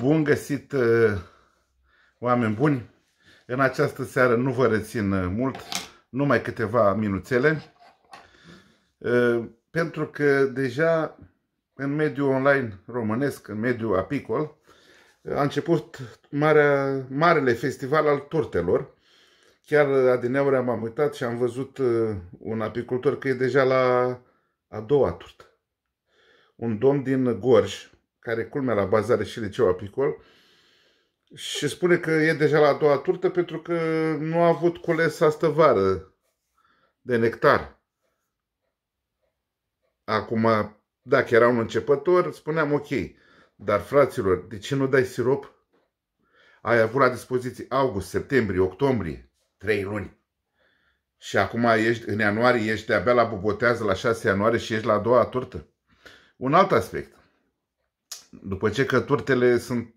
Bun găsit, uh, oameni buni! În această seară nu vă rețin uh, mult, numai câteva minuțele, uh, pentru că deja în mediul online românesc, în mediul apicol, a început marea, marele festival al tortelor. Chiar adineauri m-am uitat și am văzut un apicultor că e deja la a doua turtă. Un domn din Gorj, care culmea la bazare și liceu apicol, și spune că e deja la a doua turtă pentru că nu a avut cules asta vară de nectar. Acum, dacă era un începător, spuneam ok, dar fraților, de ce nu dai sirop? Ai avut la dispoziție august, septembrie, octombrie, trei luni. Și acum ești, în ianuarie ești de-abia la bubotează la 6 ianuarie și ești la a doua turtă. Un alt aspect. După ce că turtele sunt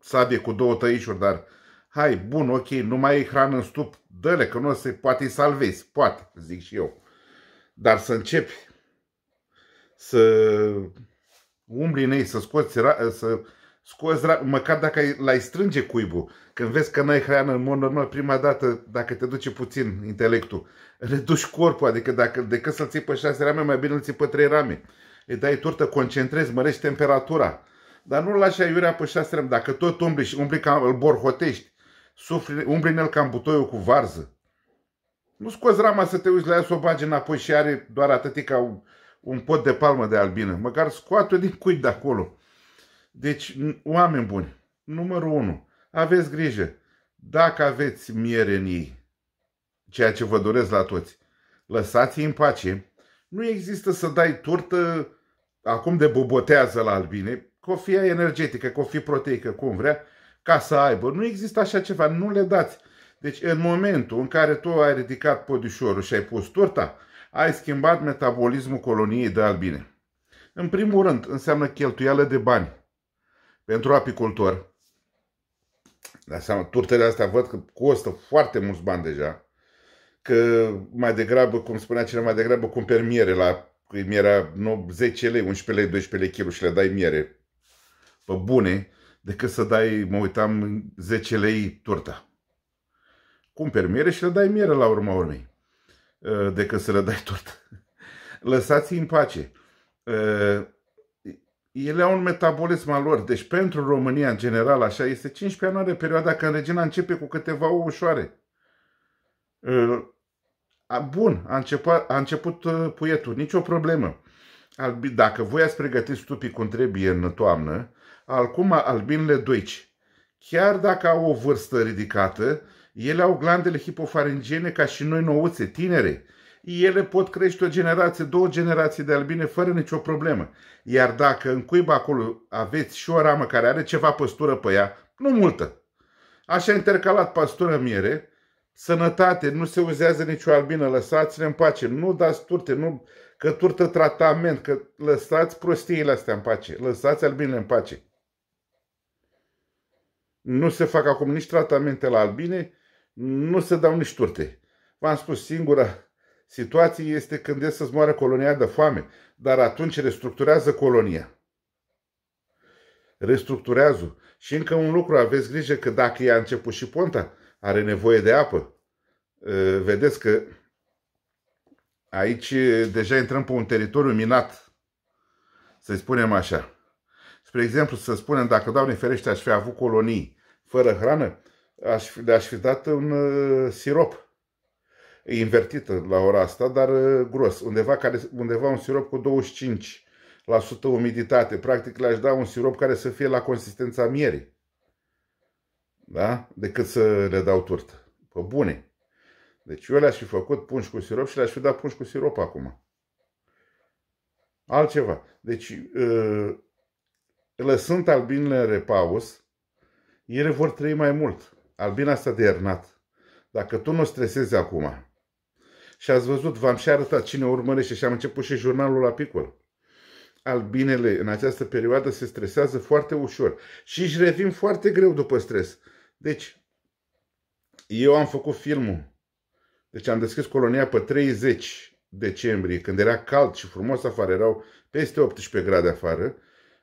sabie cu două tăișuri, dar hai, bun, ok, nu mai e hrană în stup, dă-le, că nu o să poate îi salvezi, poate, zic și eu. Dar să începi să umbli în ei, să scoți, să scoți, măcar dacă l-ai strânge cuibul, când vezi că n-ai hrană, în mod normal, prima dată, dacă te duce puțin intelectul, reduci corpul, adică dacă, decât să-l ții pe șase rame, mai bine îl ții pe trei rame. Îi dai turtă, concentrezi, mărești temperatura dar nu-l lași aiurea pe șastrăm. Dacă tot umbli și umbli ca, îl borhotești, sufli, umbli în el ca în butoiul cu varză. Nu scoți rama să te uiți la ea să o bagi înapoi și are doar atât ca un, un pot de palmă de albină. Măcar scoate-o din cui de acolo. Deci, oameni buni, numărul 1, aveți grijă. Dacă aveți miere în ei, ceea ce vă doresc la toți, lăsați-i în pace. Nu există să dai turtă acum de bobotează la albine, că o fi energetică, că o fi proteică, cum vrea, ca să aibă. Nu există așa ceva, nu le dați. Deci în momentul în care tu ai ridicat podișorul și ai pus turta, ai schimbat metabolismul coloniei de albine. În primul rând, înseamnă cheltuială de bani pentru apicultor. Dar seama, turtele astea văd că costă foarte mulți bani deja. Că mai degrabă, cum spunea cineva, mai degrabă cumperi miere la miera 10 lei, 11 lei, 12 lei kg și le dai miere pe bune decât să dai, mă uitam, 10 lei turta. Cumperi miere și le dai miere la urma urmei uh, decât să le dai turtă. Lăsați-i în pace. Uh, ele au un metabolism al lor. Deci pentru România în general așa este 15 ianuarie perioada când regina începe cu câteva ouă ușoare. Uh, bun, a început, a început puietul, nicio problemă. Dacă voi ați pregătit stupii cum trebuie în toamnă, Alcuma albinele doici. Chiar dacă au o vârstă ridicată, ele au glandele hipofaringiene ca și noi nouțe, tinere. Ele pot crește o generație, două generații de albine fără nicio problemă. Iar dacă în cuib acolo aveți și o ramă care are ceva păstură pe ea, nu multă. Așa intercalat pastură miere, sănătate, nu se uzează nicio albină, lăsați-le în pace, nu dați turte, nu că turtă tratament, că lăsați prostiile astea în pace, lăsați albinele în pace. Nu se fac acum nici tratamente la albine, nu se dau nici turte. V-am spus, singura situație este când e să-ți moară colonia de foame, dar atunci restructurează colonia. Restructurează. Și încă un lucru, aveți grijă că dacă i-a început și ponta, are nevoie de apă. Vedeți că aici deja intrăm pe un teritoriu minat, să-i spunem așa. Spre exemplu, să spunem, dacă, Doamne ferește, aș fi avut colonii fără hrană, aș fi, le-aș fi dat un uh, sirop invertit la ora asta, dar uh, gros, undeva, care, undeva un sirop cu 25% umiditate. Practic le-aș da un sirop care să fie la consistența mierii. Da? Decât să le dau turtă. Pe bune. Deci eu le-aș fi făcut punș cu sirop și le-aș fi dat punș cu sirop acum. Altceva. Deci uh, lăsând albinele în repaus, ele vor trăi mai mult. Albina asta de iernat. Dacă tu nu o stresezi acum, și ați văzut, v-am și arătat cine urmărește și am început și jurnalul la picol. Albinele în această perioadă se stresează foarte ușor și își revin foarte greu după stres. Deci, eu am făcut filmul. Deci am deschis colonia pe 30 decembrie, când era cald și frumos afară, erau peste 18 grade afară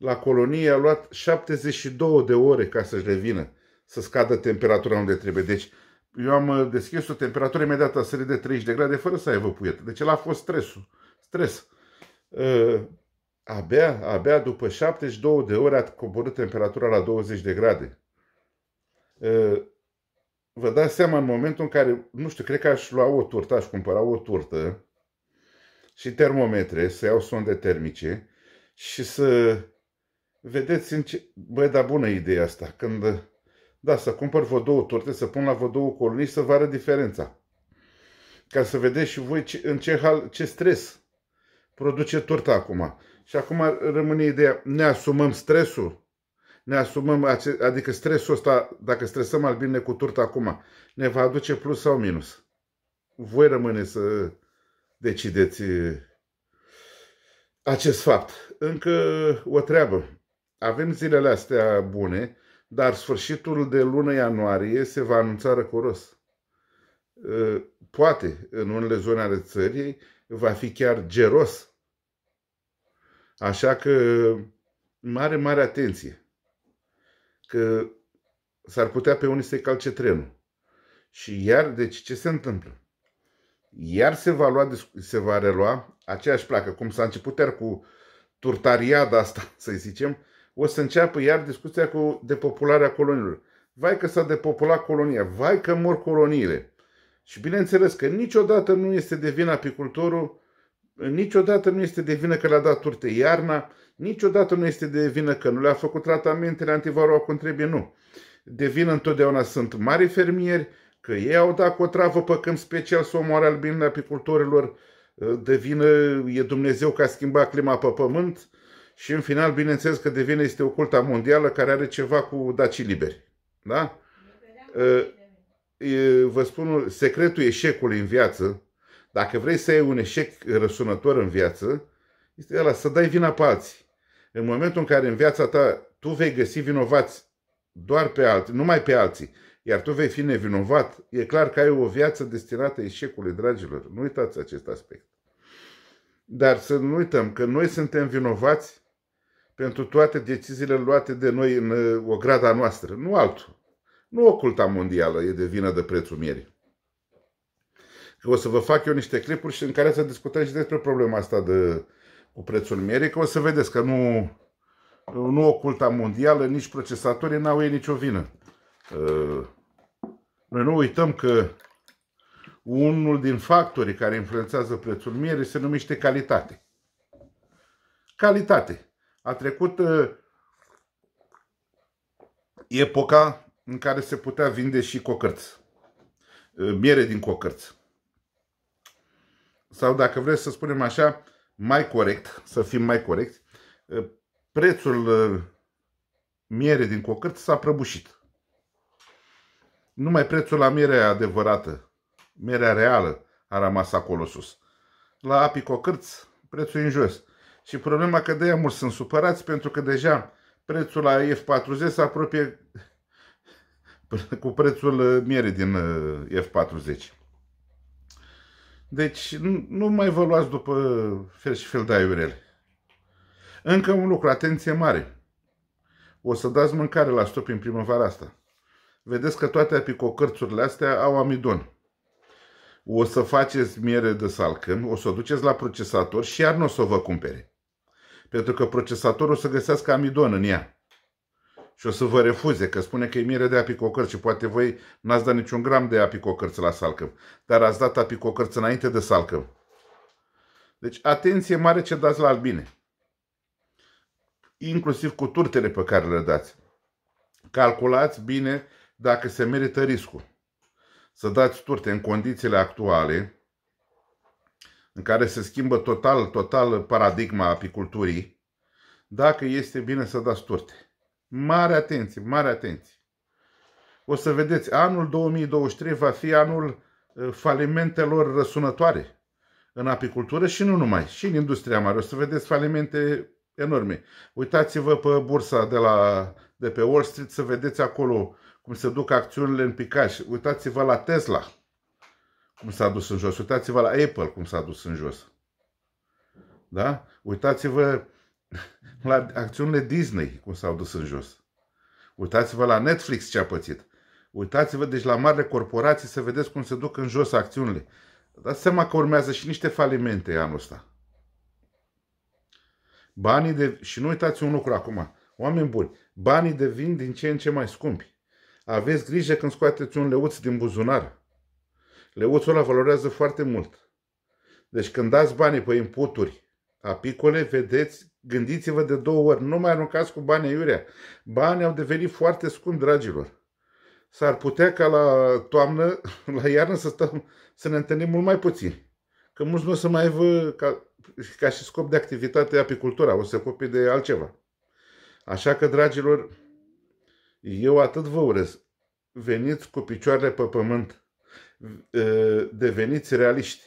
la colonie a luat 72 de ore ca să-și revină, să scadă temperatura unde trebuie. Deci eu am uh, deschis o temperatură imediată a sărit de 30 de grade fără să aibă puiet. Deci el a fost stresul. Stres. Uh, abia, abia după 72 de ore a coborât temperatura la 20 de grade. Uh, vă dați seama în momentul în care, nu știu, cred că aș lua o turtă, aș cumpăra o turtă și termometre, să iau sonde termice și să Vedeți, în ce... băi, dar bună ideea asta. Când, da, să cumpăr vă două torte, să pun la vă două colonii, să vă arăt diferența. Ca să vedeți și voi ce, în ce hal, ce stres produce torta acum. Și acum rămâne ideea, ne asumăm stresul? Ne asumăm, ace... adică stresul ăsta, dacă stresăm albine cu torta acum, ne va aduce plus sau minus? Voi rămâne să decideți eh, acest fapt. Încă eh, o treabă. Avem zilele astea bune, dar sfârșitul de lună ianuarie se va anunța răcoros. Ă, poate, în unele zone ale țării, va fi chiar geros. Așa că, mare, mare atenție. Că s-ar putea pe unii să-i calce trenul. Și iar, deci, ce se întâmplă? Iar se va, lua, se va relua aceeași placă, cum s-a început iar cu turtariada asta, să i zicem, o să înceapă iar discuția cu depopularea coloniilor. Vai că s-a depopulat colonia, vai că mor coloniile. Și bineînțeles că niciodată nu este de vină apicultorul, niciodată nu este de vină că le-a dat turte iarna, niciodată nu este de vină că nu le-a făcut tratamentele antivaroa cum trebuie, nu. De vină întotdeauna sunt mari fermieri, că ei au dat cu o travă pe câmp special să omoare albinele apicultorilor, de vină e Dumnezeu că a schimbat clima pe pământ, și în final, bineînțeles că devine este o culta mondială care are ceva cu dacii liberi. Da? Vă spun, secretul eșecului în viață, dacă vrei să ai un eșec răsunător în viață, este ăla, să dai vina pe alții. În momentul în care în viața ta tu vei găsi vinovați doar pe alții, numai pe alții, iar tu vei fi nevinovat, e clar că ai o viață destinată eșecului, dragilor. Nu uitați acest aspect. Dar să nu uităm că noi suntem vinovați pentru toate deciziile luate de noi în uh, o grada noastră, nu altul. Nu o culta mondială e de vină de prețul mierii. Că o să vă fac eu niște clipuri și în care să discutăm și despre problema asta de, cu prețul mierii, că o să vedeți că nu, nu o culta mondială, nici procesatorii n-au ei nicio vină. Uh, noi nu uităm că unul din factorii care influențează prețul mierii se numește calitate. Calitate. A trecut uh, epoca în care se putea vinde și cocărți. Uh, miere din cocărți. Sau dacă vreți să spunem așa, mai corect, să fim mai corect uh, prețul uh, miere din cocărți s-a prăbușit. Numai prețul la miere adevărată, mierea reală, a rămas acolo sus. La api prețul prețul în jos. Și problema că de mulți sunt supărați pentru că deja prețul la F40 se apropie cu prețul mierii din uh, F40. Deci nu, mai vă luați după fel și fel de aiurele. Încă un lucru, atenție mare. O să dați mâncare la stop în primăvara asta. Vedeți că toate apicocărțurile astea au amidon. O să faceți miere de salcâm, o să o duceți la procesator și iar nu o să o vă cumpere pentru că procesatorul o să găsească amidon în ea. Și o să vă refuze, că spune că e mire de apicocărți și poate voi n-ați dat niciun gram de apicocărți la salcăv, dar ați dat apicocărți înainte de salcăv. Deci atenție mare ce dați la albine. Inclusiv cu turtele pe care le dați. Calculați bine dacă se merită riscul. Să dați turte în condițiile actuale, în care se schimbă total, total paradigma apiculturii, dacă este bine să dați turte. Mare atenție, mare atenție. O să vedeți, anul 2023 va fi anul ă, falimentelor răsunătoare în apicultură și nu numai, și în industria mare. O să vedeți falimente enorme. Uitați-vă pe bursa de, la, de pe Wall Street să vedeți acolo cum se duc acțiunile în picaj. Uitați-vă la Tesla cum s-a dus în jos. Uitați-vă la Apple cum s-a dus în jos. Da? Uitați-vă la acțiunile Disney cum s-au dus în jos. Uitați-vă la Netflix ce a pățit. Uitați-vă deci la marile corporații să vedeți cum se duc în jos acțiunile. Dați seama că urmează și niște falimente anul ăsta. Banii de... Și nu uitați un lucru acum. Oameni buni, banii devin din ce în ce mai scumpi. Aveți grijă când scoateți un leuț din buzunar. Leuțul ăla valorează foarte mult. Deci când dați banii pe inputuri apicole, vedeți, gândiți-vă de două ori, nu mai aruncați cu banii iurea. Banii au devenit foarte scump, dragilor. S-ar putea ca la toamnă, la iarnă să, stăm, să ne întâlnim mult mai puțin. Că mulți nu o să mai vă ca, ca și scop de activitate apicultura, o să se ocupe de altceva. Așa că, dragilor, eu atât vă urez. Veniți cu picioarele pe pământ deveniți realiști.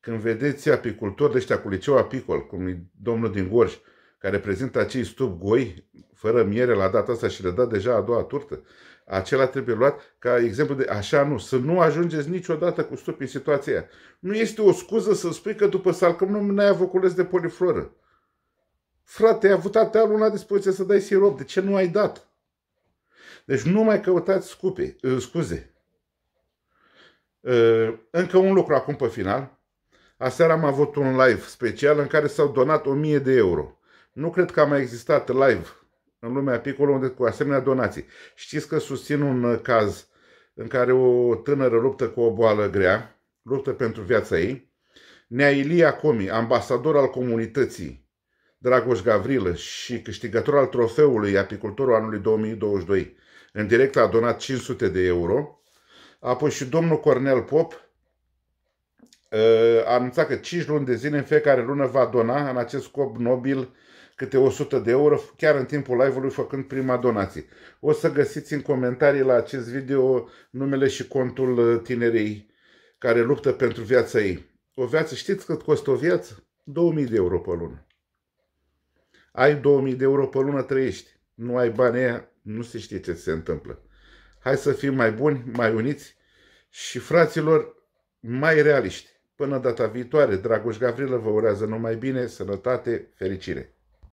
Când vedeți apicultori de ăștia cu liceu apicol, cum e domnul din Gorj, care prezintă acei stup goi, fără miere la data asta și le dă deja a doua turtă, acela trebuie luat ca exemplu de așa nu, să nu ajungeți niciodată cu stup în situația aia. Nu este o scuză să spui că după salcăm nu n-ai avut de polifloră. Frate, ai avut atâta luna la dispoziție să dai sirop, de ce nu ai dat? Deci nu mai căutați scupe, scuze. Eh, încă un lucru acum pe final. Aseară am avut un live special în care s-au donat 1000 de euro. Nu cred că a mai existat live în lumea picolo unde cu asemenea donații. Știți că susțin un eh, caz în care o tânără luptă cu o boală grea, luptă pentru viața ei. Nea Ilia Comi, ambasador al comunității Dragoș Gavrilă și câștigător al trofeului apicultorul anului 2022, în direct a donat 500 de euro Apoi și domnul Cornel Pop ă, a anunțat că 5 luni de zile în fiecare lună va dona în acest scop nobil câte 100 de euro, chiar în timpul live-ului făcând prima donație. O să găsiți în comentarii la acest video numele și contul ă, tinerei care luptă pentru viața ei. O viață, știți cât costă o viață? 2000 de euro pe lună. Ai 2000 de euro pe lună, trăiești. Nu ai bani aia, nu se știe ce se întâmplă. Hai să fim mai buni, mai uniți și fraților mai realiști. Până data viitoare, Dragoș Gavrilă vă urează numai bine, sănătate, fericire!